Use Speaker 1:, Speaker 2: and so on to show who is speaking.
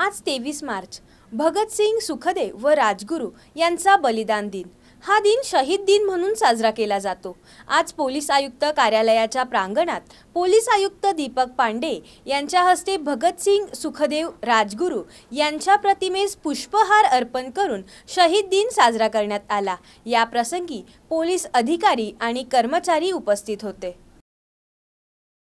Speaker 1: आज तेवीस मार्च भगतसिंग सुखदेव व राजगुरू यांचा बलिदान दिन हा दिन शहीद दिन म्हणून साजरा केला जातो आज पोलीस आयुक्त कार्यालयाच्या प्रांगणात पोलीस आयुक्त दीपक पांडे यांच्या हस्ते भगतसिंग सुखदेव राजगुरू यांच्या प्रतिमेस पुष्पहार अर्पण करून शहीद दिन साजरा करण्यात आला या प्रसंगी पोलीस अधिकारी आणि कर्मचारी उपस्थित होते